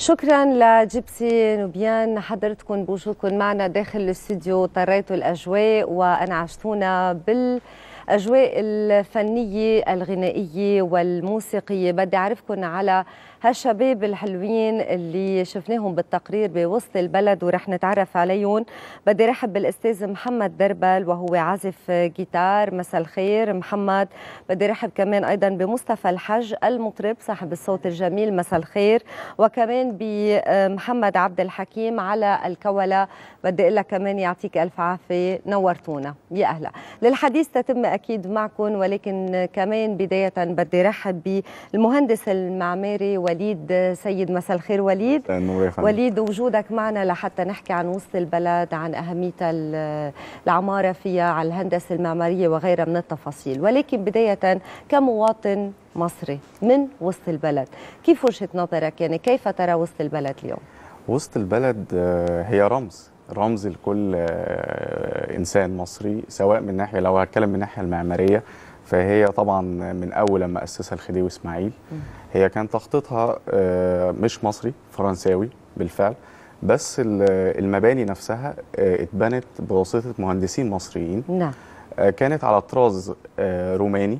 شكرا لجيبسي نوبيان حضرتكم بوجودكم معنا داخل الاستديو طريتوا الاجواء وانعشتونا بال الفنية الغنائية والموسيقية بدي أعرفكم على هالشباب الحلوين اللي شفناهم بالتقرير بوسط البلد ورح نتعرف عليهم بدي رحب بالاستاذ محمد دربل وهو عازف جيتار مساء الخير محمد بدي رحب كمان ايضا بمصطفى الحج المطرب صاحب الصوت الجميل مساء الخير وكمان بمحمد عبد الحكيم على الكولا بدي اقول كمان يعطيك الف عافيه نورتونا يا اهلا للحديث تتم اكيد معكم ولكن كمان بدايه بدي رحب بالمهندس المعماري و وليد سيد مساء الخير وليد وليد وجودك معنا لحتى نحكي عن وسط البلد عن أهميتها العمارة فيها على الهندسة المعمارية وغيرها من التفاصيل ولكن بداية كمواطن مصري من وسط البلد كيف وجهة نظرك يعني كيف ترى وسط البلد اليوم وسط البلد آه، هي رمز رمز لكل آه، انسان مصري سواء من ناحيه لو هتكلم من الناحيه المعماريه فهي طبعا من اول لما اسسها الخديوي اسماعيل هي كان تخطيطها آه، مش مصري فرنساوي بالفعل بس المباني نفسها آه، اتبنت بواسطه مهندسين مصريين نعم آه، كانت على طراز روماني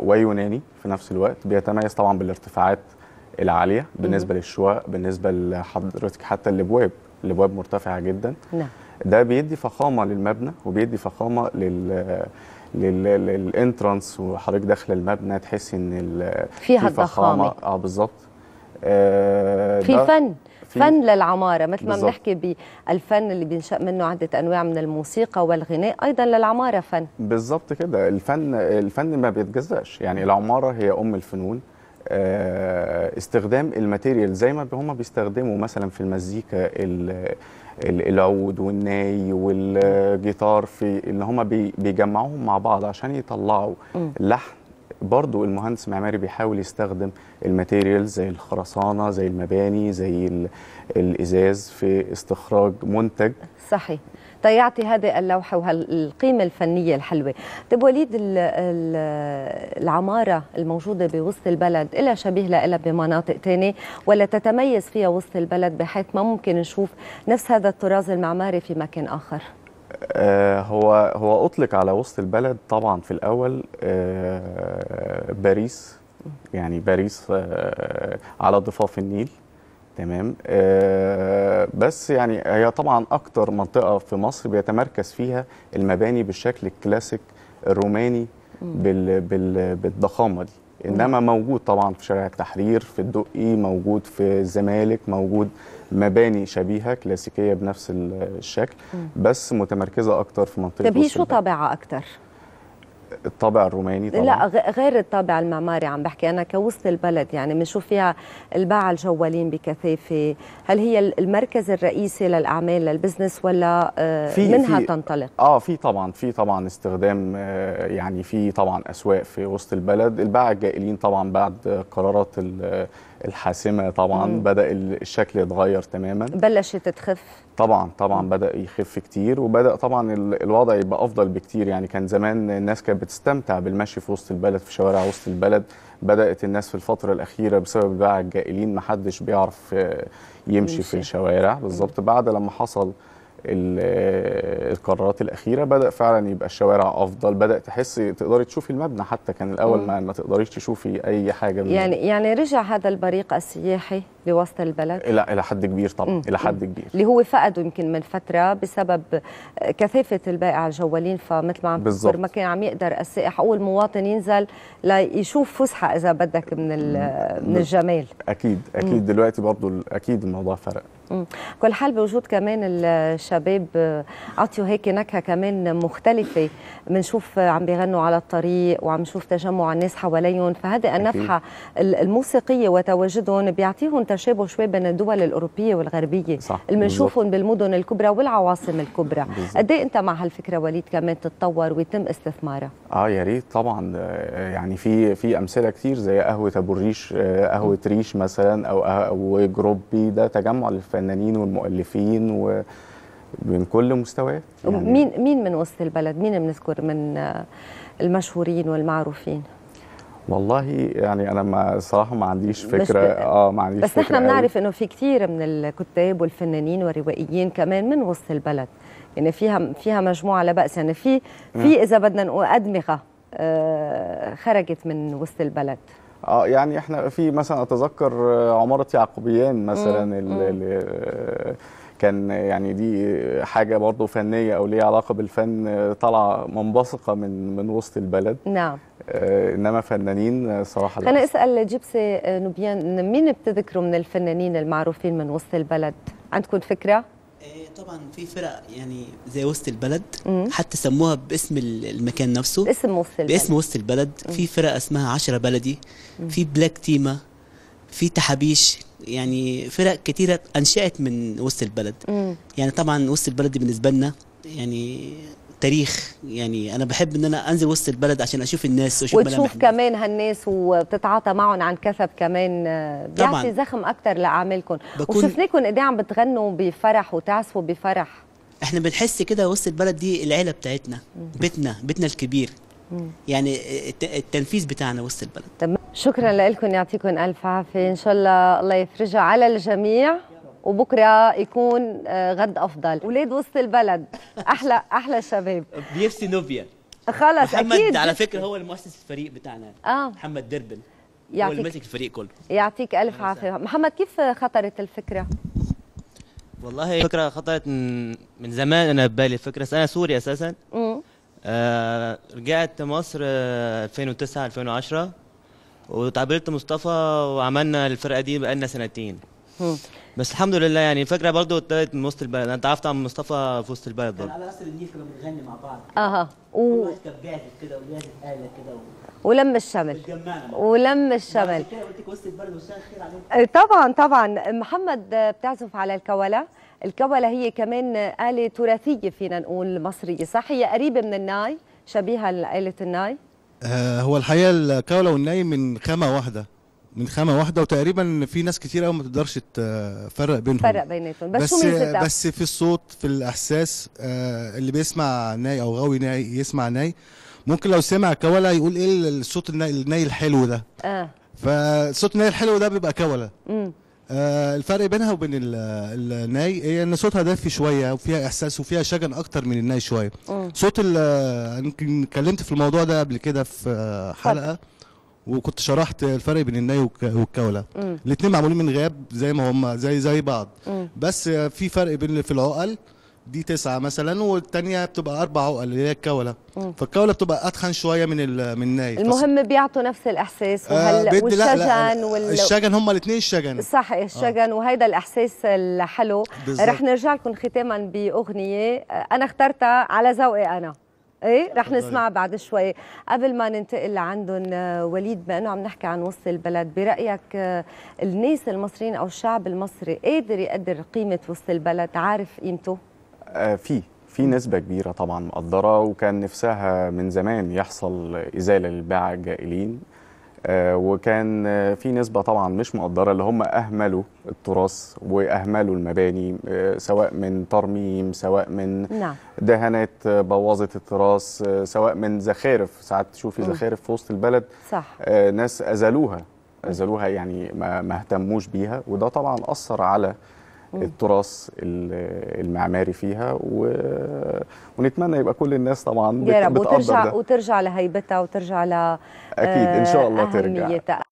ويوناني في نفس الوقت بيتميز طبعا بالارتفاعات العاليه بالنسبه للشواء بالنسبه لحضرتك حتى الابواب الابواب مرتفعه جدا نعم ده بيدي فخامه للمبنى وبيدي فخامه لل للانترانس وحضرتك داخل المبنى تحسي ان فيها الضخامه اه بالظبط آه في فن فن للعماره مثل ما بنحكي بالفن اللي بينشا منه عده انواع من الموسيقى والغناء ايضا للعماره فن بالظبط كده الفن الفن ما بيتجزاش يعني العماره هي ام الفنون آه، استخدام الماتيريال زي ما هم بيستخدموا مثلا في المزيكا العود والناي والجيتار في ان هم بيجمعوهم مع بعض عشان يطلعوا لحن برضو المهندس المعماري بيحاول يستخدم الماتيريال زي الخرسانه زي المباني زي الازاز في استخراج منتج صحيح تيعطي هذه اللوحة وهالقيمة الفنية الحلوة طيب وليد العمارة الموجودة بوسط البلد إلها شبيه لها بمناطق تانية ولا تتميز فيها وسط البلد بحيث ما ممكن نشوف نفس هذا الطراز المعماري في مكان آخر آه، هو هو اطلق على وسط البلد طبعا في الاول آه، باريس يعني باريس آه، على ضفاف النيل تمام بس يعني هي طبعا اكتر منطقه في مصر بيتمركز فيها المباني بالشكل الكلاسيك الروماني بال بال بالضخامه دي انما موجود طبعا في شارع التحرير في الدقي موجود في الزمالك موجود مباني شبيهه كلاسيكيه بنفس الشكل بس متمركزه اكتر في منطقه طب هي شو طابعها اكتر؟ الطابع الروماني طبعا لا غير الطابع المعماري عم بحكي انا كوسط البلد يعني بنشوف فيها الباعة الجوالين بكثافه هل هي المركز الرئيسي للاعمال للبزنس ولا آه، في منها في تنطلق اه في طبعا في طبعا استخدام آه، يعني في طبعا اسواق في وسط البلد الباعة الجائلين طبعا بعد قرارات الحاسمه طبعا مم. بدا الشكل يتغير تماما بلشت تخف طبعا طبعا مم. بدا يخف كتير وبدا طبعا الوضع يبقى افضل بكتير يعني كان زمان الناس كانت بتستمتع بالمشي في وسط البلد في شوارع وسط البلد بدات الناس في الفتره الاخيره بسبب الباعه الجائلين محدش بيعرف آه، يمشي في الشوارع بالظبط بعد لما حصل القرارات الاخيره بدا فعلا يبقى الشوارع افضل بدا تحس تقدري تشوفي المبنى حتى كان الاول ما, ما تقدريش تشوفي اي حاجه من يعني يعني رجع هذا البريق السياحي لوسط البلد لا الى حد كبير طبعا الى حد كبير اللي هو فقده يمكن من فتره بسبب كثافه البائع الجوالين فمثل ما عم بالظبط ما كان عم يقدر السائح او المواطن ينزل ليشوف فسحه اذا بدك من من الجمال اكيد اكيد مم. دلوقتي برضه اكيد الموضوع فرق كل حال بوجود كمان الشباب عطيوا آه، هيك نكهه كمان مختلفه بنشوف عم بيغنوا على الطريق وعم نشوف تجمع الناس حواليهم فهذه النفحه الموسيقيه وتواجدهم بيعطيهم تشابه شوي بين الدول الاوروبيه والغربيه صح. اللي بنشوفهم بالمدن الكبرى والعواصم الكبرى قد إيه انت مع هالفكره وليد كمان تتطور ويتم استثمارها اه يا ريت طبعا آه، يعني في في امثله كتير زي قهوه ابو الريش آه، قهوه ريش مثلا او او جروبي ده تجمع للفنانين الفنانين والمؤلفين و من كل مستويات يعني مين مين من وسط البلد مين بنذكر من المشهورين والمعروفين والله يعني انا ما صراحه ما عنديش فكره اه ما عنديش بس فكرة احنا بنعرف انه في كثير من الكتاب والفنانين والروائيين كمان من وسط البلد يعني فيها فيها مجموعه لا باس يعني في في اذا بدنا نقول ادمغه آه، خرجت من وسط البلد اه يعني احنا في مثلا اتذكر آه، عماره يعقوبيان مثلا مم. اللي كان يعني دي حاجه برضه فنيه او ليها علاقه بالفن آه، طالعه منبثقه من من وسط البلد نعم آه، انما فنانين صراحه خلينا اسال جيبسي نوبيان مين بتذكره من الفنانين المعروفين من وسط البلد عندكم فكره آه، طبعا في فرق يعني زي وسط البلد مم. حتى سموها باسم المكان نفسه باسم وسط البلد باسم وسط البلد مم. في فرق اسمها عشرة بلدي مم. في بلاك تيما في تحابيش يعني فرق كتيرة أنشأت من وسط البلد مم. يعني طبعا وسط البلد بالنسبة لنا يعني تاريخ يعني انا بحب ان انا انزل وسط البلد عشان اشوف الناس واشوف وتشوف كمان هالناس وبتتعاطى معهم عن كثب كمان آه، بيعطي زخم اكثر لاعمالكم وشفناكم قد إيه عم بتغنوا بفرح وتعزفوا بفرح احنا بنحس كده وسط البلد دي العيله بتاعتنا بيتنا بيتنا الكبير يعني التنفيذ بتاعنا وسط البلد شكرا لكم يعطيكم الف عافيه ان شاء الله الله يفرجها على الجميع وبكره يكون آه، غد افضل اولاد وسط البلد احلى احلى شباب بيفسي نوفيا خلص محمد اكيد على فكره هو المؤسس الفريق بتاعنا اه محمد دربن يعطيك هو اللي ماسك الفريق كله يعطيك الف عافيه محمد كيف خطرت الفكره والله الفكره خطرت من, زمان انا ببالي الفكره انا سوري اساسا آه رجعت مصر 2009 2010 وتقابلت مصطفى وعملنا الفرقه دي بقالنا سنتين بس الحمد لله يعني فاكره برضه ابتدت من وسط البلد انت اتعرفت على مصطفى في وسط البلد برضه على راس النيل كنا بنغني مع بعض اها و كانت كده وجاهزه آلة كده و... ولم الشمل ولم الشمل آه، طبعا طبعا محمد بتعزف على الكولا الكولا هي كمان آلة تراثية فينا نقول مصرية صح هي قريبة من الناي شبيهة لآلة الناي آه، هو الحقيقة الكولا والناي من خامة واحدة من خامه واحده وتقريبا في ناس كتير قوي ما تقدرش تفرق بينهم فرق بيناتهم بس بس, بس في الصوت في الاحساس آه، اللي بيسمع ناي او غاوي ناي يسمع ناي ممكن لو سمع كولا يقول ايه الصوت الناي, الحلو ده اه فصوت الناي الحلو ده بيبقى كولا امم آه الفرق بينها وبين الناي هي إيه، ان صوتها دافي شويه وفيها احساس وفيها شجن اكتر من الناي شويه صوت يمكن اتكلمت في الموضوع ده قبل كده في آه، حلقه وكنت شرحت الفرق بين الناي والكوله الاثنين معمولين من غاب زي ما هم زي زي بعض م. بس في فرق بين في العقل دي تسعة مثلا والتانية بتبقى أربع عقل اللي هي الكولة مم. فالكولة بتبقى أتخن شوية من ال... من الناي المهم بيعطوا نفس الإحساس آه، وهل... آه والشجن لا لا وال... الشجن هما الاثنين الشجن صح آه. الشجن آه. وهيدا الإحساس الحلو بالزبط. رح نرجع لكم ختاما بأغنية أنا اخترتها على ذوقي أنا ايه رح نسمعها بعد شوي قبل ما ننتقل لعندهم آه، وليد بما انه عم نحكي عن وسط البلد برايك آه، الناس المصريين او الشعب المصري قادر يقدر قيمه وسط البلد عارف قيمته آه في في نسبه كبيره طبعا مقدره وكان نفسها من زمان يحصل ازاله للباعة الجائلين آه، وكان آه، في نسبة طبعا مش مقدرة اللي هم أهملوا التراث وأهملوا المباني آه، سواء من ترميم سواء من نعم. دهانات بوظت التراث سواء من زخارف ساعات تشوفي زخارف في وسط البلد صح. ناس أزلوها أزلوها يعني ما اهتموش بيها وده طبعا أثر على التراث المعماري فيها و... ونتمنى يبقى كل الناس طبعا يا رب وترجع ده. وترجع لهيبتها وترجع ل اكيد ان شاء الله آه، ترجع